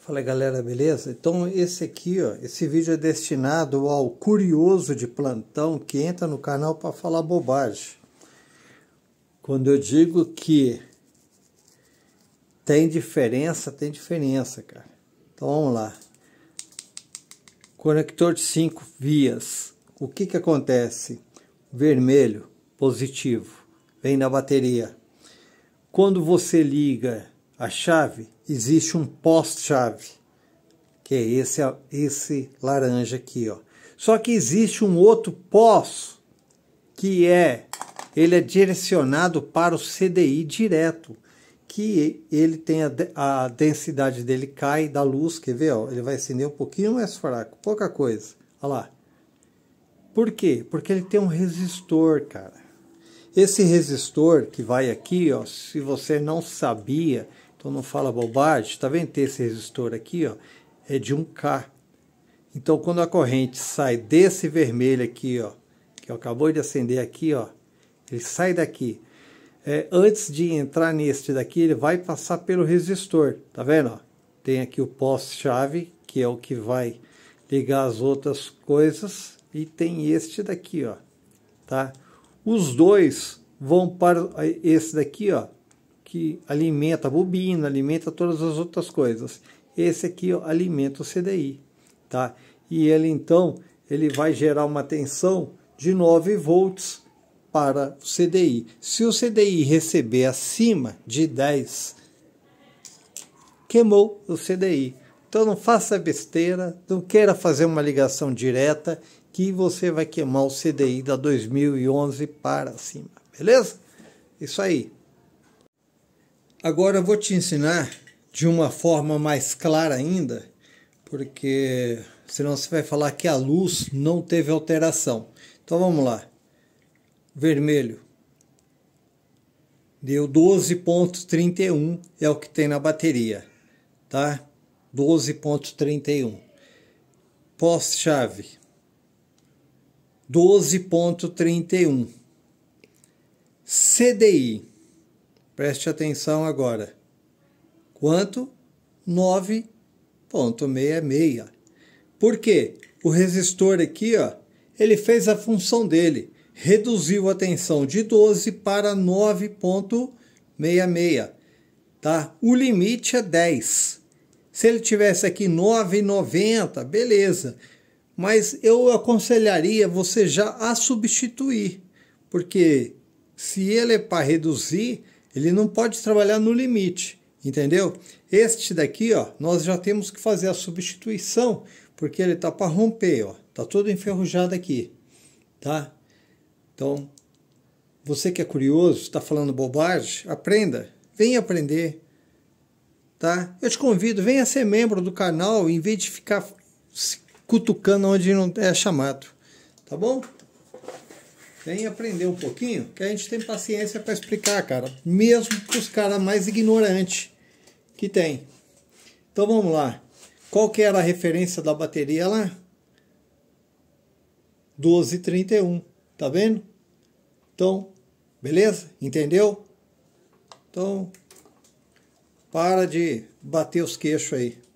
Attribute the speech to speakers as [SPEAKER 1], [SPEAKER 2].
[SPEAKER 1] Fala galera, beleza? Então esse aqui, ó, esse vídeo é destinado ao curioso de plantão que entra no canal para falar bobagem. Quando eu digo que tem diferença, tem diferença, cara. Então vamos lá. Conector de 5 vias. O que que acontece? Vermelho, positivo, vem na bateria. Quando você liga a chave, existe um pós-chave, que é esse, esse laranja aqui, ó. Só que existe um outro pós, que é, ele é direcionado para o CDI direto, que ele tem a, a densidade dele cai da luz, quer ver, ó, ele vai acender um pouquinho mais fraco, pouca coisa, olha lá. Por quê? Porque ele tem um resistor, cara. Esse resistor que vai aqui, ó, se você não sabia, então não fala bobagem. Está vendo que esse resistor aqui ó, é de 1K. Então quando a corrente sai desse vermelho aqui, ó, que eu acabou de acender aqui, ó, ele sai daqui. É, antes de entrar neste daqui, ele vai passar pelo resistor. Tá vendo? Ó? Tem aqui o pós-chave, que é o que vai ligar as outras coisas. E tem este daqui, ó. Tá? Os dois vão para esse daqui, ó que alimenta a bobina, alimenta todas as outras coisas. Esse aqui ó, alimenta o CDI, tá? E ele então, ele vai gerar uma tensão de 9 volts para o CDI. Se o CDI receber acima de 10, queimou o CDI. Então não faça besteira, não queira fazer uma ligação direta que você vai queimar o CDI da 2011 para cima, beleza? Isso aí. Agora vou te ensinar de uma forma mais clara ainda, porque senão você vai falar que a luz não teve alteração. Então vamos lá. Vermelho. Deu 12.31 é o que tem na bateria, tá? 12.31. Pós-chave. 12.31. CDI Preste atenção agora. Quanto? 9,66. Por quê? O resistor aqui, ó, ele fez a função dele, reduziu a tensão de 12 para 9,66, tá? O limite é 10. Se ele tivesse aqui 9,90, beleza. Mas eu aconselharia você já a substituir, porque se ele é para reduzir, ele não pode trabalhar no limite, entendeu? Este daqui, ó, nós já temos que fazer a substituição, porque ele tá para romper, ó. Tá todo enferrujado aqui, tá? Então, você que é curioso, está falando bobagem, aprenda, vem aprender, tá? Eu te convido, venha ser membro do canal em vez de ficar cutucando onde não é chamado, tá bom? Vem aprender um pouquinho, que a gente tem paciência para explicar, cara. Mesmo para os caras mais ignorantes que tem. Então vamos lá. Qual que era a referência da bateria lá? 1231, tá vendo? Então, beleza? Entendeu? Então, para de bater os queixos aí.